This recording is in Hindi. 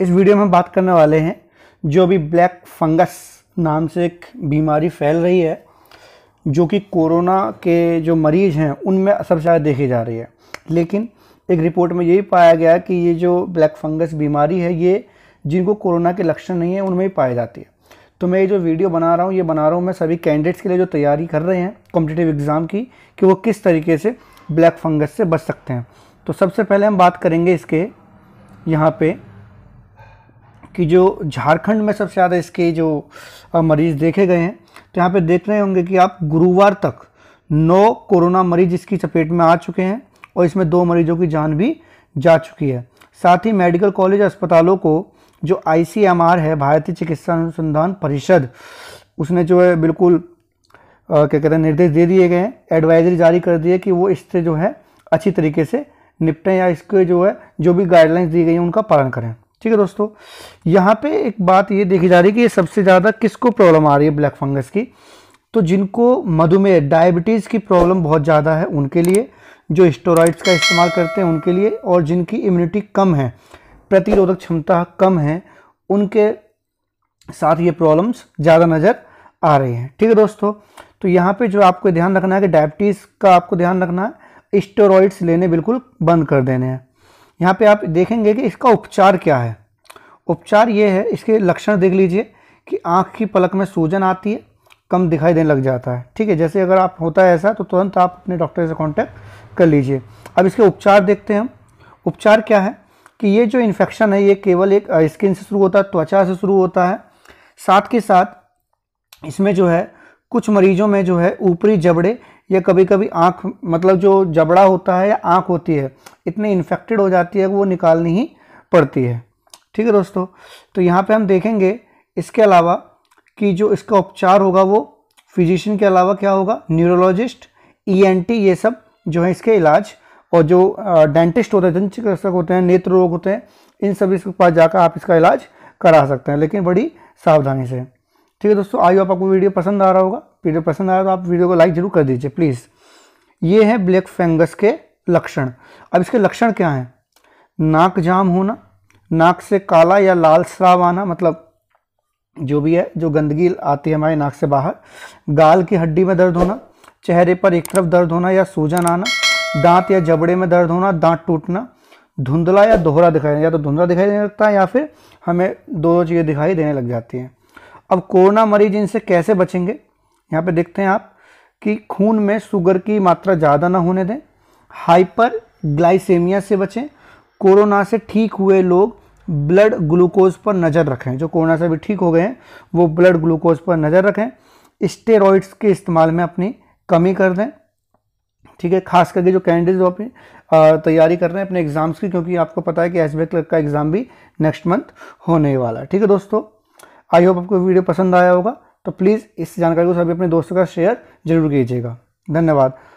इस वीडियो में हम बात करने वाले हैं जो भी ब्लैक फंगस नाम से एक बीमारी फैल रही है जो कि कोरोना के जो मरीज़ हैं उनमें सबसे ज़्यादा देखी जा रही है लेकिन एक रिपोर्ट में यही पाया गया कि ये जो ब्लैक फंगस बीमारी है ये जिनको कोरोना के लक्षण नहीं है उनमें ही पाई जाती है तो मैं ये जो वीडियो बना रहा हूँ ये बना रहा हूँ मैं सभी कैंडिडेट्स के लिए जो तैयारी कर रहे हैं कॉम्पिटेटिव एग्ज़ाम की कि वो किस तरीके से ब्लैक फंगस से बच सकते हैं तो सबसे पहले हम बात करेंगे इसके यहाँ पे कि जो झारखंड में सबसे ज़्यादा इसके जो मरीज़ देखे गए हैं तो यहाँ पे देख रहे होंगे कि आप गुरुवार तक नौ कोरोना मरीज इसकी चपेट में आ चुके हैं और इसमें दो मरीजों की जान भी जा चुकी है साथ ही मेडिकल कॉलेज अस्पतालों को जो आई है भारतीय चिकित्सा अनुसंधान परिषद उसने जो है बिल्कुल क्या कहते हैं निर्देश दे दिए गए हैं एडवाइजरी जारी कर दी है कि वो इससे जो है अच्छी तरीके से निपटें या इसके जो है जो भी गाइडलाइंस दी गई हैं उनका पालन करें ठीक है दोस्तों यहाँ पे एक बात ये देखी जा रही है कि ये सबसे ज़्यादा किसको प्रॉब्लम आ रही है ब्लैक फंगस की तो जिनको मधुमेह डायबिटीज़ की प्रॉब्लम बहुत ज़्यादा है उनके लिए जो स्टोराइड्स का इस्तेमाल करते हैं उनके लिए और जिनकी इम्यूनिटी कम है प्रतिरोधक क्षमता कम है उनके साथ ये प्रॉब्लम्स ज़्यादा नज़र आ रही हैं ठीक है दोस्तों तो यहाँ पे जो आपको ध्यान रखना है कि डायबिटीज़ का आपको ध्यान रखना है स्टोरॉइड्स लेने बिल्कुल बंद कर देने हैं यहाँ पे आप देखेंगे कि इसका उपचार क्या है उपचार ये है इसके लक्षण देख लीजिए कि आँख की पलक में सूजन आती है कम दिखाई देने लग जाता है ठीक है जैसे अगर आप होता है ऐसा तो तुरंत आप अपने डॉक्टर से कॉन्टैक्ट कर लीजिए अब इसके उपचार देखते हैं हम उपचार क्या है कि ये जो इन्फेक्शन है ये केवल एक स्किन से शुरू होता है त्वचा से शुरू होता है साथ के साथ इसमें जो है कुछ मरीजों में जो है ऊपरी जबड़े या कभी कभी आँख मतलब जो जबड़ा होता है या आँख होती है इतनी इन्फेक्टेड हो जाती है कि वो निकालनी ही पड़ती है ठीक है दोस्तों तो यहाँ पे हम देखेंगे इसके अलावा कि जो इसका उपचार होगा वो फिजिशियन के अलावा क्या होगा न्यूरोलॉजिस्ट ई e ये सब जो है इसके इलाज और जो डेंटिस्ट होते हैं दंत चिकित्सक होते हैं नेत्र रोग होते हैं इन सभी के पास जाकर आप इसका इलाज करा सकते हैं लेकिन बड़ी सावधानी से ठीक है दोस्तों आइए आपको वीडियो पसंद आ रहा होगा वीडियो पसंद आया तो आप वीडियो को लाइक जरूर कर दीजिए प्लीज़ ये है ब्लैक फंगस के लक्षण अब इसके लक्षण क्या हैं नाक जाम होना नाक से काला या लाल श्राव आना मतलब जो भी है जो गंदगी आती है हमारे नाक से बाहर गाल की हड्डी में दर्द होना चेहरे पर एक तरफ दर्द होना या सूजन आना दांत या जबड़े में दर्द होना दांत टूटना धुंधला या दोहरा दिखाई देना या तो धुंधला दिखाई देने लगता है या फिर हमें दो चीज़ें दिखाई देने लग जाती हैं अब कोरोना मरीज इनसे कैसे बचेंगे यहाँ पे देखते हैं आप कि खून में शुगर की मात्रा ज़्यादा ना होने दें हाइपर ग्लाइसेमिया से बचें कोरोना से ठीक हुए लोग ब्लड ग्लूकोज पर नज़र रखें जो कोरोना से भी ठीक हो गए हैं वो ब्लड ग्लूकोज पर नज़र रखें स्टेरॉइड्स के इस्तेमाल में अपनी कमी कर दें ठीक है खास करके जो कैंडिडेट जो अपनी तैयारी कर रहे हैं अपने एग्ज़ाम्स की क्योंकि आपको पता है कि एस बी का एग्ज़ाम भी नेक्स्ट मंथ होने वाला है ठीक है दोस्तों आई होप आपको वीडियो पसंद आया होगा तो प्लीज़ इस जानकारी को सभी अपने दोस्तों का शेयर जरूर कीजिएगा धन्यवाद